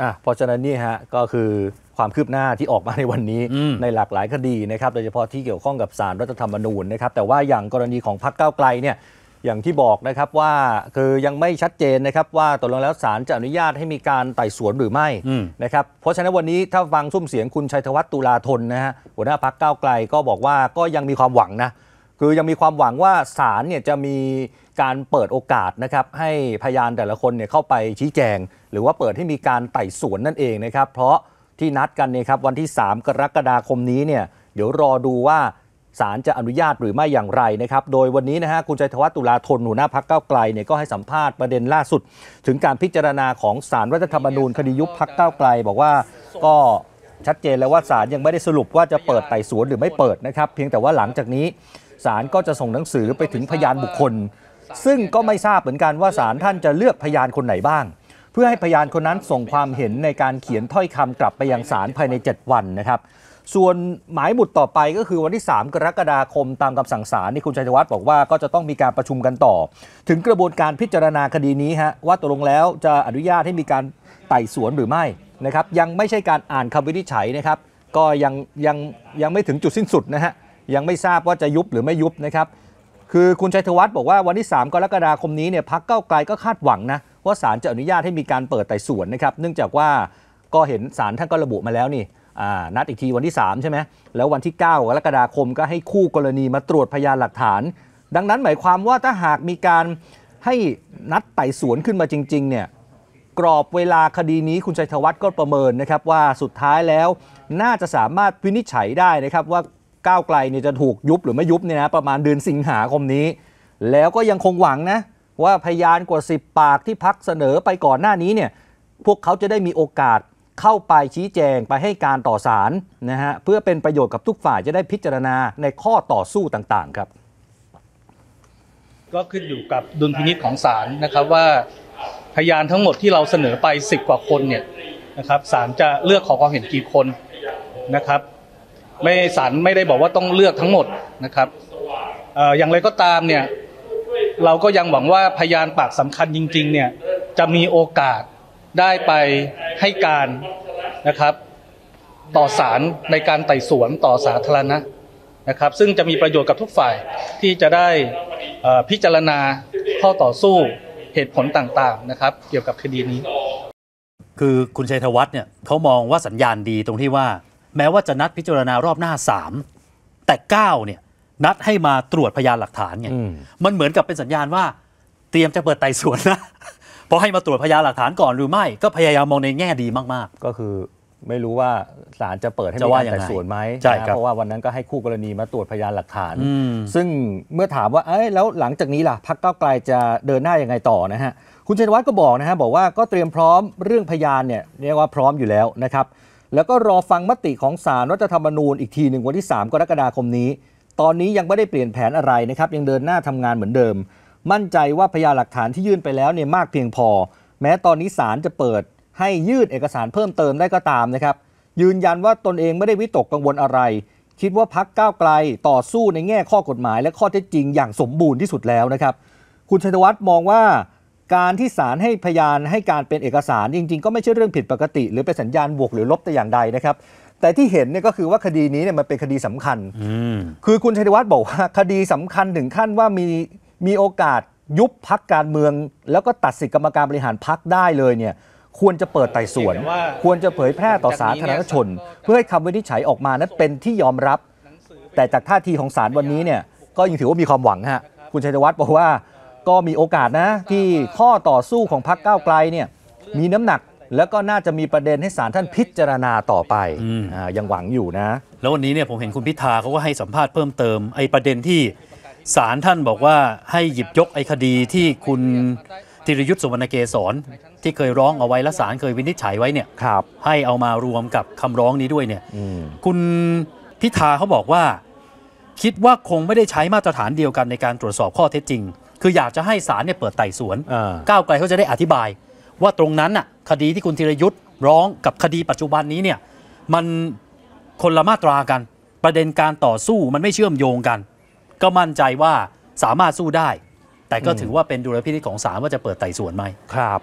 อ่ะเพราะฉะนั้นนี่ฮะก็คือความคืบหน้าที่ออกมาในวันนี้ในหลากหลายคดีนะครับ โดยเฉพาะที่เกี่ยวข้องกับสารรัฐธรรมนูญนะครับ แต่ว่าอย่างกรณีของพรรคก้าวไกลเนี่ยอย่างที่บอกนะครับว่าคือยังไม่ชัดเจนนะครับว่าตกลงแล้วศาลจะอนุญาตให้มีการไต่สวนหรือไม่นะครับ เพราะฉะนั้นวันนี้ถ้าฟังซุ้มเสียงคุณชัยธวัฒน์ตุลาธนนะฮะหัวหน้าพักก้าวไกลก็บอกว่าก็ยังมีความหวังนะ คือยังมีความหวังว่าศาลเนี่ยจะมีการเปิดโอกาสนะครับให้พยานแต่ละคนเนี่ยเข้าไปชี้แจง หรือว่าเปิดให้มีการไต่สวนนั่นเองนะครับ เพราะที่นัดกันเนี่ยครับวันที่ 3 กรกฎาคมนี้เนี่ยเดี๋ยวรอดูว่าศาลจะอนุญาตหรือไม่อย่างไรนะครับ โดยวันนี้นะฮะคุณชัยธวัฒน์ตุลาธนหัวหน้าพักเก้าไกลเนี่ยก็ให้สัมภาษณ์ประเด็นล่าสุด ถึงการพิจารณาของศาลรัฐธรรมนูญคดียุบพักเก้าไกลบอกว่าก็ชัดเจนแล้วว่าศาลยังไม่ได้สรุปว่าจะเปิดไต่สวนหรือไม่เปิดนะครับ เพียงแต่ว่าหลังจากนี้ศาลก็จะส่งหนังสือไปถึงพยานบุคคลซึ่งก็ไม่ทราบเหมือนกันว่าศาลท่านจะเลือกพยานคนไหนบ้าง เพื่อให้พยานคนนั้นส่งความเห็นในการเขียนถ้อยคำกลับไปยังศาลภายใน 7 วันนะครับ ส่วนหมายบมุดต่อไปก็คือวันที่ 3 กรกฎาคมตามคำสั่งศาลนี่คุณชัยวัฒน์บอกว่าก็จะต้องมีการประชุมกันต่อ ถึงกระบวนการพิจารณาคดีนี้ฮะว่าตกลงแล้วจะอนุญาตให้มีการไต่สวนหรือไม่นะครับ ยังไม่ใช่การอ่านคำวินิจฉัยนะครับ ก็ยังยังยังไม่ถึงจุดสิ้นสุดนะฮะยังไม่ทราบว่าจะยุบหรือไม่ยุบนะครับคือคุณชัยธวัฒน์บอกว่าวันที่ 3 กรกฎาคมนี้เนี่ยพักเก้าไกลก็คาดหวังนะว่าศาลจะ อนุญาต ให้ มีการเปิดไต่สวน นะครับเนื่องจากว่าก็เห็นศาลท่านก็ระบุมาแล้วนี่นัดอีกทีวันที่ 3 ใช่ไหมแล้ว วันที่ 9 กรกฎาคมก็ให้คู่กรณีมาตรวจพยานหลักฐาน ดังนั้นหมายความว่าถ้าหากมีการให้นัดไต่สวนขึ้นมาจริงๆเนี่ยกรอบเวลาคดีนี้ คุณชัยธวัฒน์ก็ประเมินนะครับว่าสุดท้ายแล้วน่าจะสามารถวินิจฉัยได้นะครับว่าก้าวไกลเนี่ยจะถูกยุบหรือไม่ยุบเนี่ยนะประมาณเดือนสิงหาคมนี้ แล้วก็ยังคงหวังนะว่าพยานกว่า 10 ปากที่พักเสนอไปก่อนหน้านี้เนี่ยพวกเขาจะได้มีโอกาสเข้าไปชี้แจงไปให้การต่อศาลนะฮะเพื่อเป็นประโยชน์กับทุกฝ่ายจะได้พิจารณาในข้อต่อสู้ต่างๆ ครับ ก็ขึ้นอยู่กับดุลพินิษของศาลนะครับว่าพยานทั้งหมดที่เราเสนอไป10กว่าคนเนี่ยนะครับศาลจะเลือกขอความเห็นกี่คนนะครับไม่สารไม่ได้บอกว่าต้องเลือกทั้งหมดนะครับอย่างไรก็ตามเนี่ยเราก็ยังหวังว่าพยานปากสำคัญจริงๆเนี่ยจะมีโอกาสได้ไปให้การนะครับต่อสารในการไต่สวนต่อสาธารณะนะครับ ซึ่งจะมีประโยชน์กับทุกฝ่ายที่จะได้พิจารณาข้อต่อสู้เหตุผลต่างๆนะครับ เกี่ยวกับคดีนี้ คือคุณชัยธวัฒน์เนี่ยเขามองว่าสัญญาณดีตรงที่ว่าแม้ว่าจะนัดพิจารณารอบหน้าสามแต่เก้าเนี่ย นัดให้มาตรวจพยานหลักฐานไงมันเหมือนกับเป็นสัญญาณว่าเตรียมจะเปิดไต่สวนนะพอให้มาตรวจพยานหลักฐานก่อน หรือไม่ก็พยายามมองในแง่ดีมากๆ ก็คือ ไม่รู้ว่าศาลจะเปิดให้มีการไต่สวนไหมนะเพราะว่าวันนั้นก็ให้คู่กรณีมาตรวจพยานหลักฐานซึ่งเมื่อถามว่าเอ้ยแล้วหลังจากนี้ล่ะพักเก้าไกลจะเดินหน้ายังไงต่อนะฮะคุณเชนวัฒน์ก็บอกนะฮะบอกว่าก็เตรียมพร้อมเรื่องพยานเนี่ยเรียกว่าพร้อมอยู่แล้วนะครับแล้วก็รอฟังมติของศาลรัฐธรรมนูญอีกทีหนึ่งวันที่ 3กรกฎาคมนี้ ตอนนี้ยังไม่ได้เปลี่ยนแผนอะไรนะครับยังเดินหน้าทำงานเหมือนเดิม มั่นใจว่าพยานหลักฐานที่ยื่นไปแล้วเนี่ยมากเพียงพอ แม้ตอนนี้ศาลจะเปิดให้ยื่นเอกสารเพิ่มเติมได้ก็ตามนะครับ ยืนยันว่าตนเองไม่ได้วิตกกังวลอะไร คิดว่าพักก้าวไกลต่อสู้ในแง่ข้อกฎหมาย และข้อเท็จจริงอย่างสมบูรณ์ที่สุดแล้วนะครับ คุณชัยวัฒน์มองว่าการที่ศาลให้พยานให้การเป็นเอกสารจริงๆก็ไม่ใช่เรื่องผิดปกติ หรือเป็นสัญญาณบวกหรือลบแต่อย่างใดนะครับ แต่ที่เห็นเนี่ยก็คือว่าคดีนี้เนี่ยมันเป็นคดีสำคัญคือคุณชัยวัฒน์บอกว่าคดีสำคัญถึงขั้นว่ามีมีโอกาสยุบพักการเมืองแล้วก็ตัดสิทธิกรรมการบริหารพักได้เลยเนี่ยควรจะเปิดไต่สวน ควรจะเผยแพร่ต่อสาธารณชน เพื่อให้คำวินิจฉัยออกมานั้นเป็นที่ยอมรับ แต่จากท่าทีของศาลวันนี้เนี่ยก็ยังถือว่ามีความหวังฮะคุณชัยวัฒน์บอกว่าก็มีโอกาสนะที่ข้อต่อสู้ของพรรคก้าวไกลเนี่ยมีน้ำหนัก แล้วก็น่าจะมีประเด็นให้ศาลท่านพิจารณาต่อไปอยังหวังอยู่นะแล้ววันนี้เนี่ยผมเห็นคุณพิธาเขาก็ให้สัมภาษณ์เพิ่มเติมไอ้ประเด็นที่ศาลท่านบอกว่าให้หยิบยกไอ้คดีที่คุณธีรยุทธ์สุวรรณเกษรที่เคยร้องเอาไว้และศาลเคยวินิจฉัยไว้เนี่ยให้เอามารวมกับคำร้องนี้ด้วยเนี่ยคุณพิธาเขาบอกว่า คิดว่าคงไม่ได้ใช้มาตรฐานเดียวกันในการตรวจสอบข้อเท็จจริงคืออยากจะให้ศาลเนี่ยเปิดไต่สวนก้าวไกลเขาจะได้อธิบาย ว่าตรงนั้นน่ะคดีที่คุณธีรยุทธ์ ร้องกับคดีปัจจุบันนี้เนี่ยมันคนละมาตรากันประเด็นการต่อสู้มันไม่เชื่อมโยงกัน ก็มั่นใจว่าสามารถสู้ได้ แต่ก็ถือว่าเป็นดุลพินิจของศาลว่าจะเปิดไต่สวนไหมครับ